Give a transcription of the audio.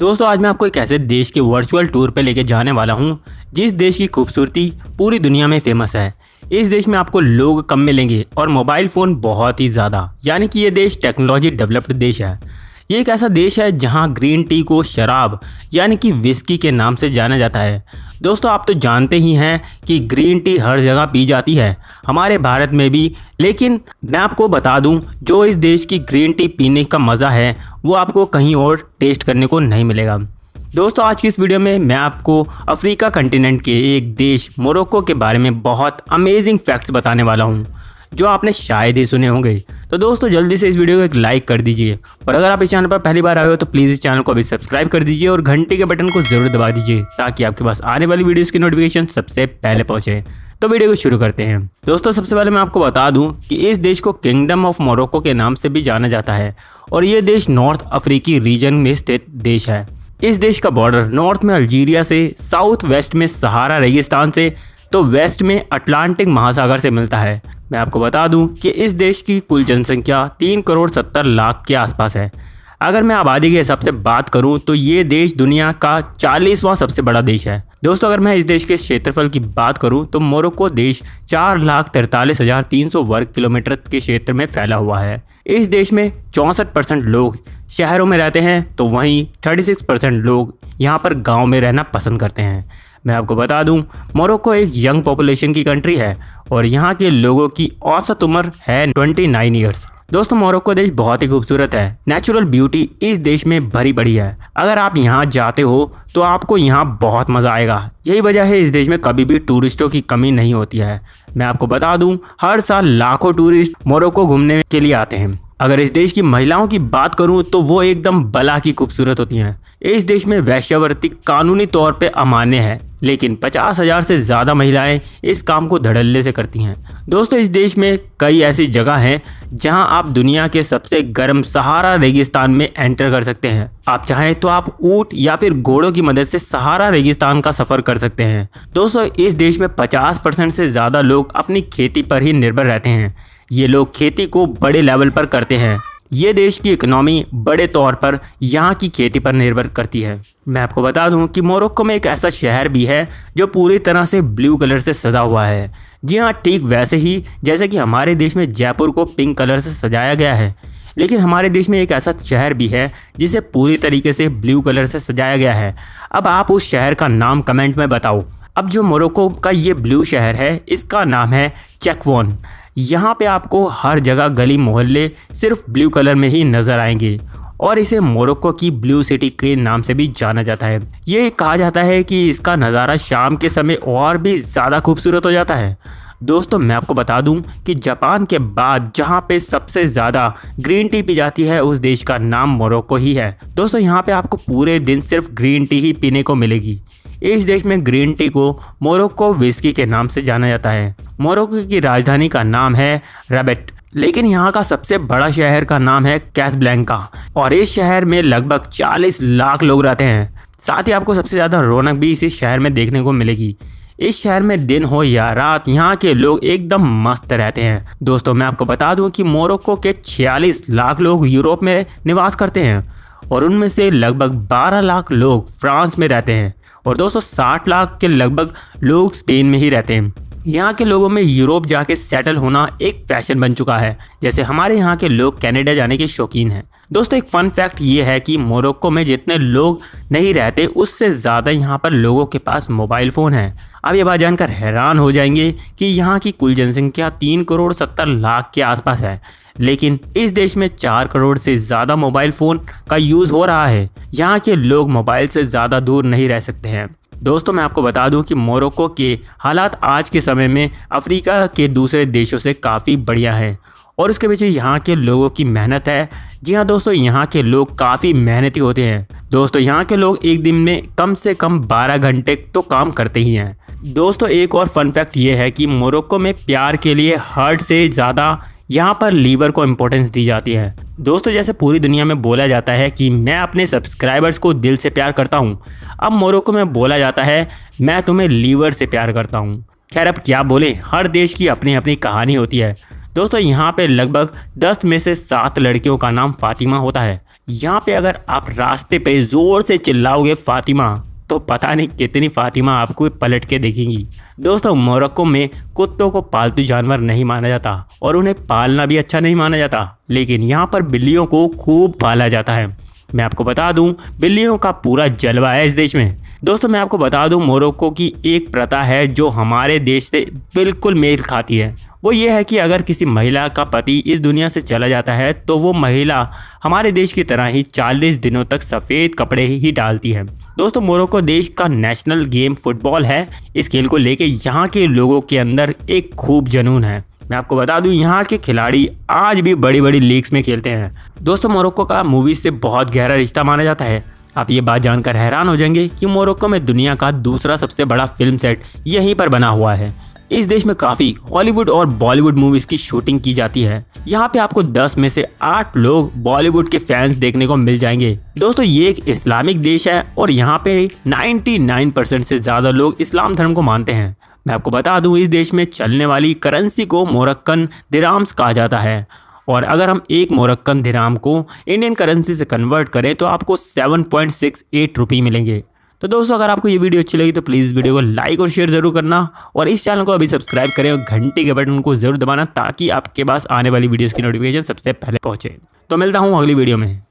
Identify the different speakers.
Speaker 1: दोस्तों आज मैं आपको एक ऐसे देश के वर्चुअल टूर पर लेके जाने वाला हूँ जिस देश की खूबसूरती पूरी दुनिया में फेमस है इस देश में आपको लोग कम मिलेंगे और मोबाइल फ़ोन बहुत ही ज़्यादा यानी कि ये देश टेक्नोलॉजी डेवलप्ड देश है ये एक ऐसा देश है जहाँ ग्रीन टी को शराब यानी कि विस्की के नाम से जाना जाता है दोस्तों आप तो जानते ही हैं कि ग्रीन टी हर जगह पी जाती है हमारे भारत में भी लेकिन मैं आपको बता दूं जो इस देश की ग्रीन टी पीने का मज़ा है वो आपको कहीं और टेस्ट करने को नहीं मिलेगा दोस्तों आज की इस वीडियो में मैं आपको अफ्रीका कंटिनेंट के एक देश मोरक्को के बारे में बहुत अमेजिंग फैक्ट्स बताने वाला हूँ जो आपने शायद ही सुने होंगे तो दोस्तों जल्दी से इस वीडियो को एक लाइक कर दीजिए और अगर आप इस चैनल पर पहली बार आए हो तो प्लीज़ इस चैनल को अभी सब्सक्राइब कर दीजिए और घंटे के बटन को जरूर दबा दीजिए ताकि आपके पास आने वाली वीडियोज़ की नोटिफिकेशन सबसे पहले पहुँचे तो वीडियो को शुरू करते हैं दोस्तों सबसे पहले मैं आपको बता दूं कि इस देश को किंगडम ऑफ मोरक्को के नाम से भी जाना जाता है और ये देश नॉर्थ अफ्रीकी रीजन में स्थित देश है इस देश का बॉर्डर नॉर्थ में अल्जीरिया से साउथ वेस्ट में सहारा रेगिस्तान से तो वेस्ट में अटलांटिक महासागर से मिलता है मैं आपको बता दूं कि इस देश की कुल जनसंख्या तीन करोड़ सत्तर लाख के आसपास है अगर मैं आबादी के हिसाब से बात करूं तो ये देश दुनिया का चालीसवां सबसे बड़ा देश है दोस्तों अगर मैं इस देश के क्षेत्रफल की बात करूं तो मोरक्को देश चार लाख तैंतालीस हज़ार तीन सौ वर्ग किलोमीटर के क्षेत्र में फैला हुआ है इस देश में चौंसठ परसेंट लोग शहरों में रहते हैं तो वहीं थर्टी सिक्स परसेंट लोग यहाँ पर गाँव में रहना पसंद करते हैं मैं आपको बता दूं मोरक्को एक यंग पॉपुलेशन की कंट्री है और यहाँ के लोगों की औसत उम्र है 29 नाइन ईयर्स दोस्तों मोरक्को देश बहुत ही खूबसूरत है नेचुरल ब्यूटी इस देश में भरी पड़ी है अगर आप यहाँ जाते हो तो आपको यहाँ बहुत मज़ा आएगा यही वजह है इस देश में कभी भी टूरिस्टों की कमी नहीं होती है मैं आपको बता दूँ हर साल लाखों टूरिस्ट मोरक्को घूमने के लिए आते हैं अगर इस देश की महिलाओं की बात करूं तो वो एकदम बला की खूबसूरत होती हैं इस देश में वैश्यवर्ती कानूनी तौर पे अमान्य है लेकिन पचास हज़ार से ज़्यादा महिलाएं इस काम को धड़ल्ले से करती हैं दोस्तों इस देश में कई ऐसी जगह हैं जहां आप दुनिया के सबसे गर्म सहारा रेगिस्तान में एंटर कर सकते हैं आप चाहें तो आप ऊँट या फिर घोड़ों की मदद से सहारा रेगिस्तान का सफ़र कर सकते हैं दोस्तों इस देश में पचास परसेंट से ज़्यादा लोग अपनी खेती पर ही निर्भर रहते हैं ये लोग खेती को बड़े लेवल पर करते हैं ये देश की इकनॉमी बड़े तौर पर यहाँ की खेती पर निर्भर करती है मैं आपको बता दूँ कि मोरक्को में एक ऐसा शहर भी है जो पूरी तरह से ब्लू कलर से सजा हुआ है जी हाँ ठीक वैसे ही जैसे कि हमारे देश में जयपुर को पिंक कलर से सजाया गया है लेकिन हमारे देश में एक ऐसा शहर भी है जिसे पूरी तरीके से ब्लू कलर से सजाया गया है अब आप उस शहर का नाम कमेंट में बताओ अब जो मोरक्को का ये ब्लू शहर है इसका नाम है चेकवान यहाँ पे आपको हर जगह गली मोहल्ले सिर्फ ब्लू कलर में ही नज़र आएंगे और इसे मोरक्को की ब्लू सिटी के नाम से भी जाना जाता है ये कहा जाता है कि इसका नज़ारा शाम के समय और भी ज़्यादा खूबसूरत हो जाता है दोस्तों मैं आपको बता दूं कि जापान के बाद जहां पे सबसे ज़्यादा ग्रीन टी पी जाती है उस देश का नाम मोरक्को ही है दोस्तों यहां पे आपको पूरे दिन सिर्फ ग्रीन टी ही पीने को मिलेगी इस देश में ग्रीन टी को मोरक्को विस्की के नाम से जाना जाता है मोरक्को की राजधानी का नाम है रेबेट लेकिन यहाँ का सबसे बड़ा शहर का नाम है कैसब्लैंका और इस शहर में लगभग 40 लाख लोग रहते हैं साथ ही आपको सबसे ज़्यादा रौनक भी इसी शहर में देखने को मिलेगी इस शहर में दिन हो या रात यहाँ के लोग एकदम मस्त रहते हैं दोस्तों मैं आपको बता दूं कि मोरक्को के 46 लाख लोग यूरोप में निवास करते हैं और उनमें से लगभग 12 लाख लोग फ्रांस में रहते हैं और दोस्तों 60 लाख के लगभग लोग स्पेन में ही रहते हैं यहाँ के लोगों में यूरोप जाके सेटल होना एक फैशन बन चुका है जैसे हमारे यहाँ के लोग कनाडा जाने के शौकीन हैं दोस्तों एक फ़न फैक्ट ये है कि मोरक्को में जितने लोग नहीं रहते उससे ज़्यादा यहाँ पर लोगों के पास मोबाइल फ़ोन है अब ये बात जानकर हैरान हो जाएंगे कि यहाँ की कुल जनसंख्या तीन करोड़ सत्तर लाख के आसपास है लेकिन इस देश में चार करोड़ से ज़्यादा मोबाइल फ़ोन का यूज़ हो रहा है यहाँ के लोग मोबाइल से ज़्यादा दूर नहीं रह सकते हैं दोस्तों मैं आपको बता दूं कि मोरक्को के हालात आज के समय में अफ्रीका के दूसरे देशों से काफ़ी बढ़िया है और उसके पीछे यहाँ के लोगों की मेहनत है जी हाँ दोस्तों यहाँ के लोग काफ़ी मेहनती होते हैं दोस्तों यहाँ के लोग एक दिन में कम से कम 12 घंटे तो काम करते ही हैं दोस्तों एक और फन फैक्ट ये है कि मोरक्को में प्यार के लिए हर्ट से ज़्यादा यहाँ पर लीवर को इम्पोर्टेंस दी जाती है दोस्तों जैसे पूरी दुनिया में बोला जाता है कि मैं अपने सब्सक्राइबर्स को दिल से प्यार करता हूँ अब मोरक्को में बोला जाता है मैं तुम्हें लीवर से प्यार करता हूँ खैर अब क्या बोले हर देश की अपनी अपनी कहानी होती है दोस्तों यहाँ पे लगभग दस में से सात लड़कियों का नाम फातिमा होता है यहाँ पे अगर आप रास्ते पे ज़ोर से चिल्लाओगे फातिमा तो पता नहीं कितनी फातिमा आपको पलट के देखेंगी दोस्तों मोरक्को में कुत्तों को पालतू जानवर नहीं माना जाता और उन्हें पालना भी अच्छा नहीं माना जाता लेकिन यहाँ पर बिल्लियों को खूब पाला जाता है मैं आपको बता दूं बिल्लियों का पूरा जलवा है इस देश में दोस्तों मैं आपको बता दूं मोरक्को की एक प्रथा है जो हमारे देश से बिल्कुल मेल खाती है वो ये है कि अगर किसी महिला का पति इस दुनिया से चला जाता है तो वो महिला हमारे देश की तरह ही 40 दिनों तक सफ़ेद कपड़े ही डालती है दोस्तों मोरक्को देश का नेशनल गेम फुटबॉल है इस खेल को लेके यहाँ के लोगों के अंदर एक खूब जुनून है मैं आपको बता दूं यहाँ के खिलाड़ी आज भी बड़ी बड़ी लीग्स में खेलते हैं दोस्तों मोरक्को का मूवीज से बहुत गहरा रिश्ता माना जाता है आप ये बात जानकर हैरान हो जाएंगे कि मोरक्को में दुनिया का दूसरा सबसे बड़ा फिल्म सेट यहीं पर बना हुआ है इस देश में काफ़ी हॉलीवुड और बॉलीवुड मूवीज़ की शूटिंग की जाती है यहाँ पे आपको 10 में से 8 लोग बॉलीवुड के फैंस देखने को मिल जाएंगे दोस्तों ये एक इस्लामिक देश है और यहाँ पे 99% से ज़्यादा लोग इस्लाम धर्म को मानते हैं मैं आपको बता दूं इस देश में चलने वाली करेंसी को मोरक्कन दिराम्स कहा जाता है और अगर हम एक मोरक्कन दिराम को इंडियन करेंसी से कन्वर्ट करें तो आपको सेवन रुपी मिलेंगे तो दोस्तों अगर आपको ये वीडियो अच्छी लगी तो प्लीज़ वीडियो को लाइक और शेयर ज़रूर करना और इस चैनल को अभी सब्सक्राइब करें और घंटी के बटन को ज़रूर दबाना ताकि आपके पास आने वाली वीडियोज़ की नोटिफिकेशन सबसे पहले पहुँचे तो मिलता हूँ अगली वीडियो में